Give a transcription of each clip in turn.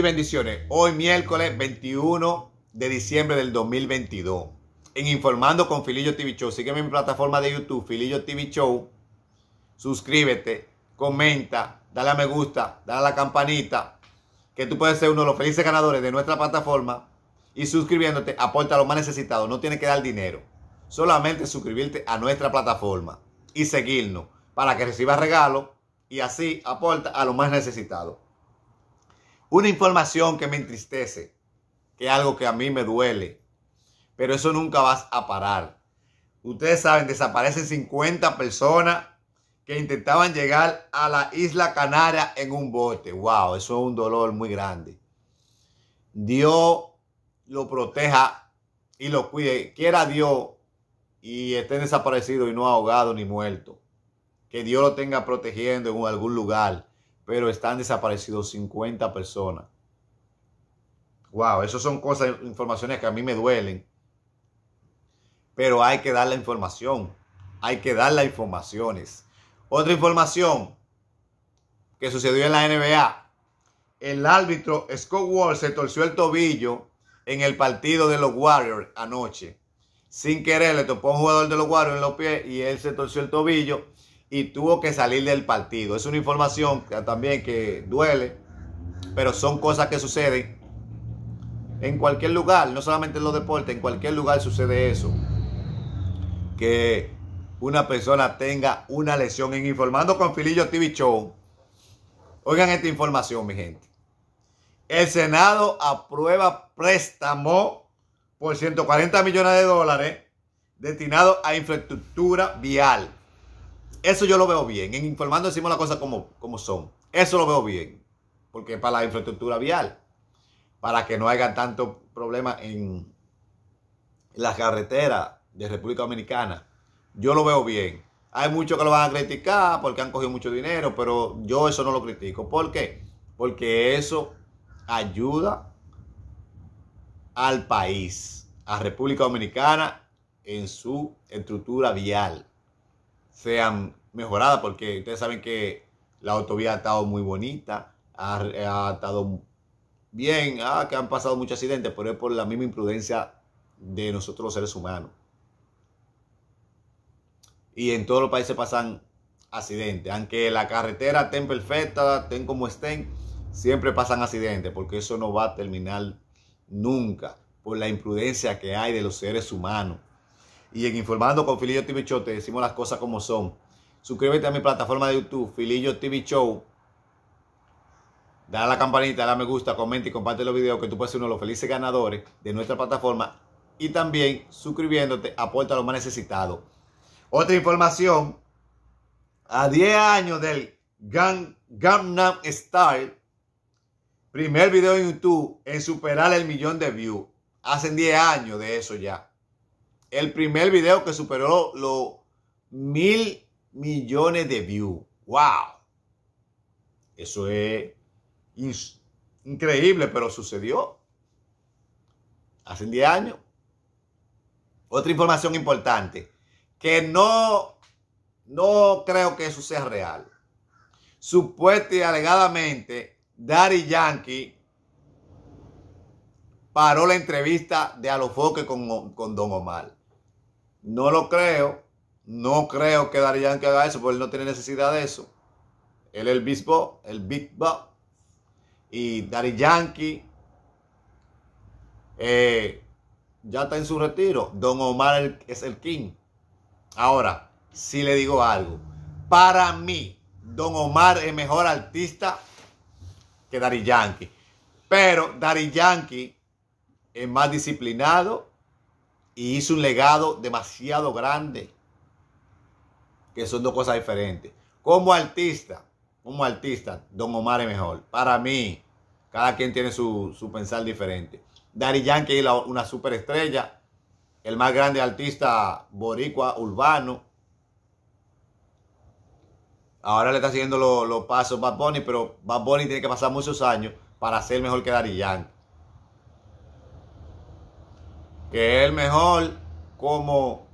bendiciones. Hoy miércoles 21 de diciembre del 2022. En Informando con Filillo TV Show. Sígueme en mi plataforma de YouTube, Filillo TV Show. Suscríbete, comenta, dale a me gusta, dale a la campanita. Que tú puedes ser uno de los felices ganadores de nuestra plataforma. Y suscribiéndote, aporta a lo más necesitado No tienes que dar dinero. Solamente suscribirte a nuestra plataforma y seguirnos para que recibas regalos y así aporta a lo más necesitado una información que me entristece, que es algo que a mí me duele, pero eso nunca vas a parar. Ustedes saben, desaparecen 50 personas que intentaban llegar a la isla Canaria en un bote. ¡Wow! Eso es un dolor muy grande. Dios lo proteja y lo cuide. Quiera Dios y esté desaparecido y no ahogado ni muerto. Que Dios lo tenga protegiendo en algún lugar pero están desaparecidos 50 personas. Wow, eso son cosas, informaciones que a mí me duelen. Pero hay que dar la información. Hay que dar las informaciones. Otra información que sucedió en la NBA. El árbitro Scott Wall se torció el tobillo en el partido de los Warriors anoche. Sin querer le topó un jugador de los Warriors en los pies y él se torció el tobillo y tuvo que salir del partido. Es una información también que duele, pero son cosas que suceden en cualquier lugar, no solamente en los deportes, en cualquier lugar sucede eso. Que una persona tenga una lesión en Informando con Filillo TV Show. Oigan esta información, mi gente. El Senado aprueba préstamo por 140 millones de dólares destinado a infraestructura vial. Eso yo lo veo bien. En informando decimos las cosas como, como son. Eso lo veo bien. Porque para la infraestructura vial, para que no haya tanto problema en La carretera de República Dominicana, yo lo veo bien. Hay muchos que lo van a criticar porque han cogido mucho dinero, pero yo eso no lo critico. ¿Por qué? Porque eso ayuda al país, a República Dominicana en su estructura vial sean mejoradas, porque ustedes saben que la autovía ha estado muy bonita, ha, estado bien, ah, que han pasado muchos accidentes, pero es por la misma imprudencia de nosotros los seres humanos. Y en todos los países pasan accidentes, aunque la carretera esté perfecta, estén como estén, siempre pasan accidentes, porque eso no va a terminar nunca por la imprudencia que hay de los seres humanos. Y en Informando con Filillo TV Show te decimos las cosas como son. Suscríbete a mi plataforma de YouTube, Filillo TV Show. Dale a la campanita, dale me gusta, comenta y comparte los videos que tú puedes ser uno de los felices ganadores de nuestra plataforma. Y también suscribiéndote aporta a los más necesitados. Otra información. A 10 años del Gangnam Style, primer video en YouTube en superar el millón de views. Hacen 10 años de eso ya el primer video que superó los mil millones de views. ¡Wow! Eso es increíble, pero sucedió hace 10 años. Otra información importante, que no, no creo que eso sea real. Supuesta y alegadamente, Daddy Yankee paró la entrevista de Alofoque con, con Don Omar. No lo creo. No creo que Darían Yankee haga eso, porque él no tiene necesidad de eso. Él es el bispo, el Big Y Dari Yankee eh, ya está en su retiro. Don Omar es el king. Ahora, si le digo algo. Para mí, Don Omar es mejor artista que Dari Yankee. Pero Dari Yankee es más disciplinado, y hizo un legado demasiado grande, que son dos cosas diferentes. Como artista, como artista, Don Omar es mejor. Para mí, cada quien tiene su, su pensar diferente. Daddy Yankee es una superestrella, el más grande artista boricua urbano. Ahora le está siguiendo los lo pasos Bad Bunny, pero Bad Bunny tiene que pasar muchos años para ser mejor que Dari Yankee que es el mejor como,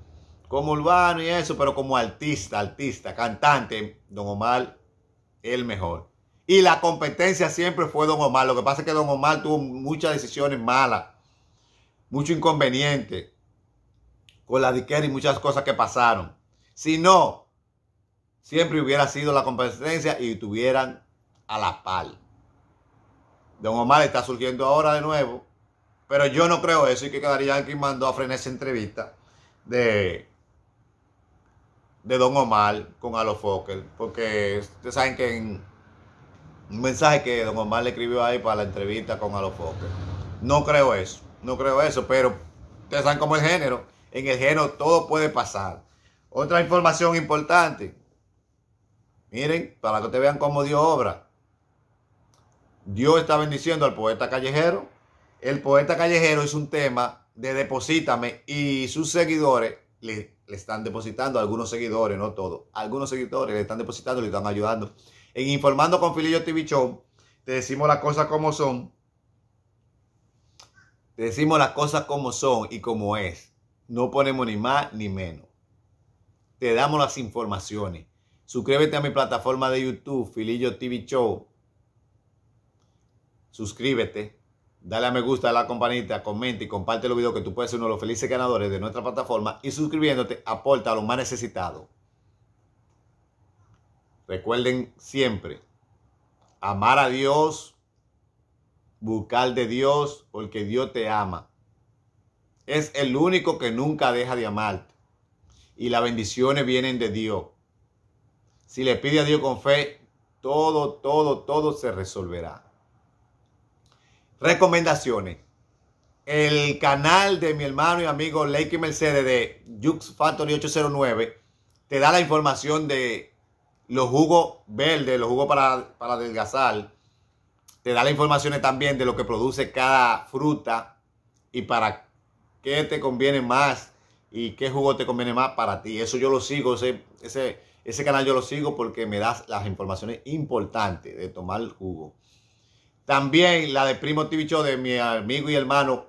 como urbano y eso, pero como artista, artista, cantante, Don Omar, el mejor. Y la competencia siempre fue Don Omar. Lo que pasa es que Don Omar tuvo muchas decisiones malas, mucho inconveniente con la diquera y muchas cosas que pasaron. Si no, siempre hubiera sido la competencia y tuvieran a la par. Don Omar está surgiendo ahora de nuevo pero yo no creo eso y que quedaría quien mandó a frenar esa entrevista de, de Don Omar con Alo Fokker. Porque ustedes saben que en un mensaje que Don Omar le escribió ahí para la entrevista con Alo Fokker. No creo eso, no creo eso, pero ustedes saben cómo es el género. En el género todo puede pasar. Otra información importante. Miren, para que te vean cómo Dios obra. Dios está bendiciendo al poeta callejero el poeta callejero es un tema de Deposítame y sus seguidores le, están depositando, algunos seguidores, no todos, algunos seguidores le están depositando, le están ayudando. En Informando con Filillo TV Show, te decimos las cosas como son. Te decimos las cosas como son y como es. No ponemos ni más ni menos. Te damos las informaciones. Suscríbete a mi plataforma de YouTube, Filillo TV Show. Suscríbete Dale a me gusta, a la campanita, comenta y comparte los videos que tú puedes ser uno de los felices ganadores de nuestra plataforma y suscribiéndote aporta a lo más necesitado. Recuerden siempre amar a Dios, buscar de Dios, porque Dios te ama. Es el único que nunca deja de amarte. Y las bendiciones vienen de Dios. Si le pide a Dios con fe, todo, todo, todo se resolverá. Recomendaciones. El canal de mi hermano y amigo Lakey Mercedes de Jux Factory 809 te da la información de los jugos verdes, los jugos para, para adelgazar. Te da la información también de lo que produce cada fruta y para qué te conviene más y qué jugo te conviene más para ti. Eso yo lo sigo, ese, ese, ese canal yo lo sigo porque me das las informaciones importantes de tomar jugo. También la de Primo TV Show de mi amigo y hermano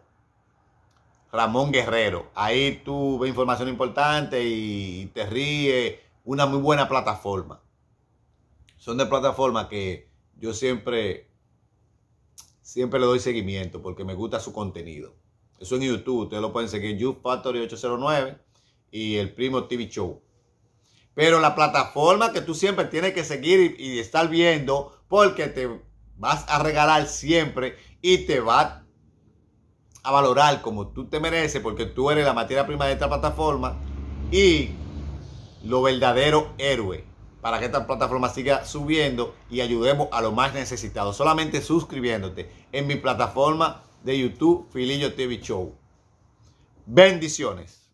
Ramón Guerrero. Ahí tú ves información importante y te ríes. Una muy buena plataforma. Son de plataformas que yo siempre, siempre le doy seguimiento porque me gusta su contenido. Eso en YouTube. Ustedes lo pueden seguir. YouTube Factory 809 y el Primo TV Show. Pero la plataforma que tú siempre tienes que seguir y estar viendo porque te vas a regalar siempre y te va a valorar como tú te mereces porque tú eres la materia prima de esta plataforma y lo verdadero héroe para que esta plataforma siga subiendo y ayudemos a los más necesitados. Solamente suscribiéndote en mi plataforma de YouTube, Filillo TV Show. Bendiciones.